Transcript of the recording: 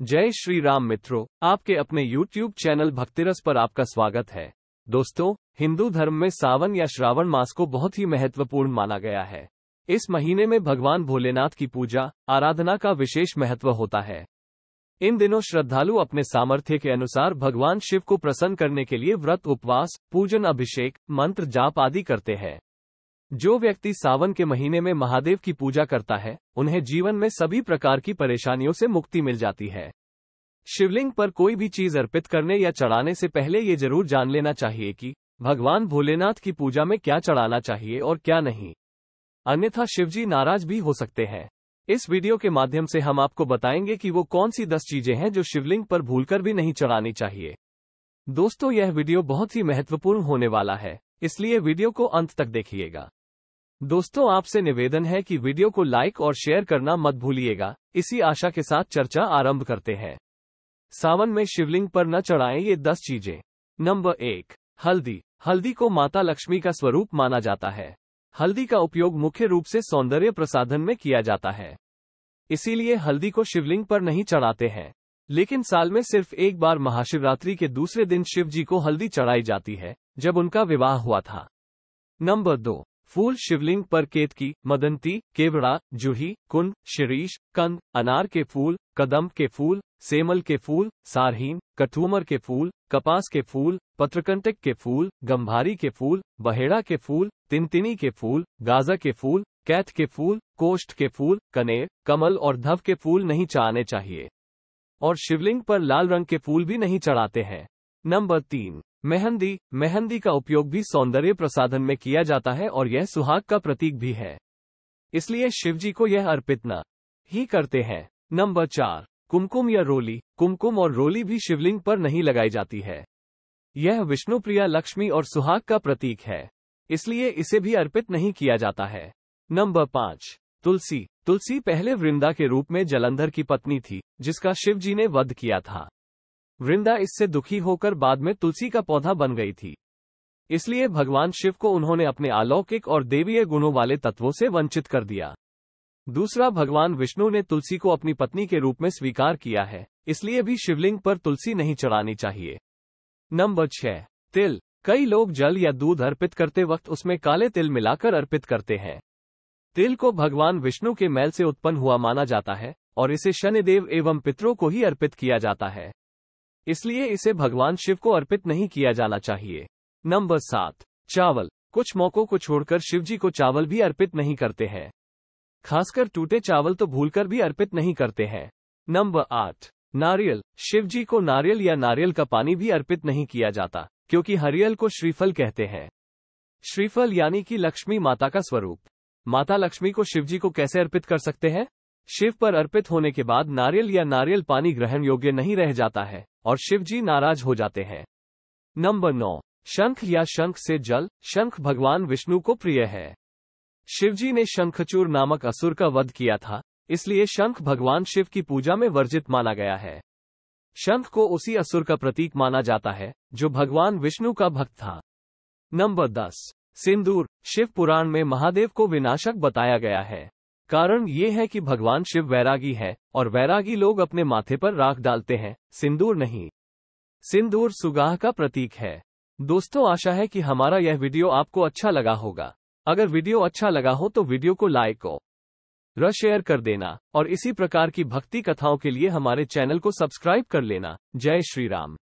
जय श्री राम मित्रों आपके अपने YouTube चैनल भक्तिरस पर आपका स्वागत है दोस्तों हिंदू धर्म में सावन या श्रावण मास को बहुत ही महत्वपूर्ण माना गया है इस महीने में भगवान भोलेनाथ की पूजा आराधना का विशेष महत्व होता है इन दिनों श्रद्धालु अपने सामर्थ्य के अनुसार भगवान शिव को प्रसन्न करने के लिए व्रत उपवास पूजन अभिषेक मंत्र जाप आदि करते हैं जो व्यक्ति सावन के महीने में महादेव की पूजा करता है उन्हें जीवन में सभी प्रकार की परेशानियों से मुक्ति मिल जाती है शिवलिंग पर कोई भी चीज अर्पित करने या चढ़ाने से पहले ये जरूर जान लेना चाहिए कि भगवान भोलेनाथ की पूजा में क्या चढ़ाना चाहिए और क्या नहीं अन्यथा शिवजी नाराज भी हो सकते हैं इस वीडियो के माध्यम से हम आपको बताएंगे कि वो कौन सी दस चीजें हैं जो शिवलिंग पर भूलकर भी नहीं चढ़ानी चाहिए दोस्तों यह वीडियो बहुत ही महत्वपूर्ण होने वाला है इसलिए वीडियो को अंत तक देखिएगा दोस्तों आपसे निवेदन है कि वीडियो को लाइक और शेयर करना मत भूलिएगा इसी आशा के साथ चर्चा आरंभ करते हैं सावन में शिवलिंग पर न चढ़ाएं ये दस चीजें नंबर एक हल्दी हल्दी को माता लक्ष्मी का स्वरूप माना जाता है हल्दी का उपयोग मुख्य रूप से सौंदर्य प्रसाधन में किया जाता है इसीलिए हल्दी को शिवलिंग पर नहीं चढ़ाते हैं लेकिन साल में सिर्फ एक बार महाशिवरात्रि के दूसरे दिन शिव जी को हल्दी चढ़ाई जाती है जब उनका विवाह हुआ था नंबर दो फूल शिवलिंग पर केतकी मदंती केवड़ा जूही कुंड शिरीष कंद अनार के फूल कदम के फूल सेमल के फूल सारहीन कठूमर के फूल कपास के फूल पत्रकंटक के फूल गंभारी के फूल बहेड़ा के फूल तिनतिनी के फूल गाजा के फूल कैथ के फूल कोष्ठ के फूल कनेर कमल और धव के फूल नहीं चढ़ाने चाहिए और शिवलिंग पर लाल रंग के फूल भी नहीं चढ़ाते हैं नंबर तीन मेहंदी मेहंदी का उपयोग भी सौंदर्य प्रसाधन में किया जाता है और यह सुहाग का प्रतीक भी है इसलिए शिवजी को यह अर्पित न ही करते हैं नंबर चार कुमकुम या रोली कुमकुम और रोली भी शिवलिंग पर नहीं लगाई जाती है यह विष्णुप्रिया लक्ष्मी और सुहाग का प्रतीक है इसलिए इसे भी अर्पित नहीं किया जाता है नंबर पांच तुलसी तुलसी पहले वृंदा के रूप में जलंधर की पत्नी थी जिसका शिवजी ने वध किया था वृंदा इससे दुखी होकर बाद में तुलसी का पौधा बन गई थी इसलिए भगवान शिव को उन्होंने अपने अलौकिक और देवीय गुणों वाले तत्वों से वंचित कर दिया दूसरा भगवान विष्णु ने तुलसी को अपनी पत्नी के रूप में स्वीकार किया है इसलिए भी शिवलिंग पर तुलसी नहीं चढ़ानी चाहिए नंबर छह तिल कई लोग जल या दूध अर्पित करते वक्त उसमें काले तिल मिलाकर अर्पित करते हैं तिल को भगवान विष्णु के मैल से उत्पन्न हुआ माना जाता है और इसे शनिदेव एवं पितरों को ही अर्पित किया जाता है इसलिए इसे भगवान शिव को अर्पित नहीं किया जाना चाहिए नंबर सात चावल कुछ मौकों को छोड़कर शिवजी को चावल भी अर्पित नहीं करते हैं खासकर टूटे चावल तो भूलकर भी अर्पित नहीं करते हैं नंबर आठ नारियल शिवजी को नारियल या नारियल का पानी भी अर्पित नहीं किया जाता क्योंकि हरियल को श्रीफल कहते हैं श्रीफल यानी कि लक्ष्मी माता का स्वरूप माता लक्ष्मी को शिवजी को कैसे अर्पित कर सकते हैं शिव पर अर्पित होने के बाद नारियल या नारियल पानी ग्रहण योग्य नहीं रह जाता है और शिव जी नाराज हो जाते हैं नंबर नौ शंख या शंख से जल शंख भगवान विष्णु को प्रिय है शिवजी ने शंखचूर नामक असुर का वध किया था इसलिए शंख भगवान शिव की पूजा में वर्जित माना गया है शंख को उसी असुर का प्रतीक माना जाता है जो भगवान विष्णु का भक्त था नंबर दस सिंदूर शिव पुराण में महादेव को विनाशक बताया गया है कारण ये है कि भगवान शिव वैरागी हैं और वैरागी लोग अपने माथे पर राख डालते हैं सिंदूर नहीं सिंदूर सुगाह का प्रतीक है दोस्तों आशा है कि हमारा यह वीडियो आपको अच्छा लगा होगा अगर वीडियो अच्छा लगा हो तो वीडियो को लाइक र शेयर कर देना और इसी प्रकार की भक्ति कथाओं के लिए हमारे चैनल को सब्सक्राइब कर लेना जय श्री राम